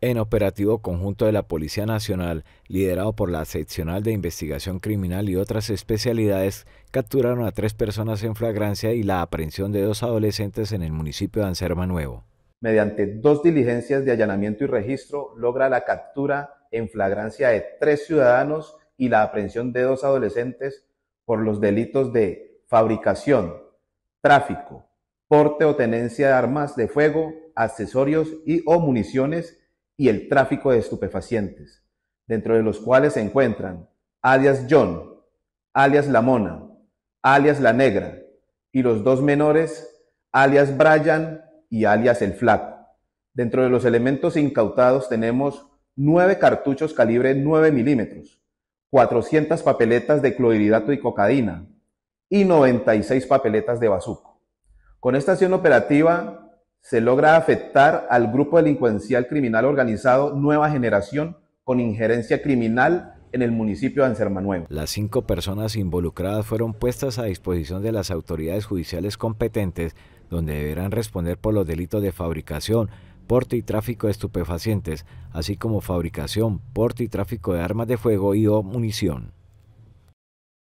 En operativo conjunto de la Policía Nacional, liderado por la Seccional de Investigación Criminal y otras especialidades, capturaron a tres personas en flagrancia y la aprehensión de dos adolescentes en el municipio de Anserma Nuevo. Mediante dos diligencias de allanamiento y registro, logra la captura en flagrancia de tres ciudadanos y la aprehensión de dos adolescentes por los delitos de fabricación, tráfico, porte o tenencia de armas de fuego, accesorios y o municiones y el tráfico de estupefacientes, dentro de los cuales se encuentran alias John, alias La Mona, alias La Negra, y los dos menores, alias Brian y alias El Flaco. Dentro de los elementos incautados tenemos nueve cartuchos calibre 9 milímetros, 400 papeletas de clorhidrato y cocaína y 96 papeletas de bazuco. Con esta acción operativa se logra afectar al grupo delincuencial criminal organizado Nueva Generación con injerencia criminal en el municipio de Ansermanuevo. Las cinco personas involucradas fueron puestas a disposición de las autoridades judiciales competentes, donde deberán responder por los delitos de fabricación, porte y tráfico de estupefacientes, así como fabricación, porte y tráfico de armas de fuego y o munición.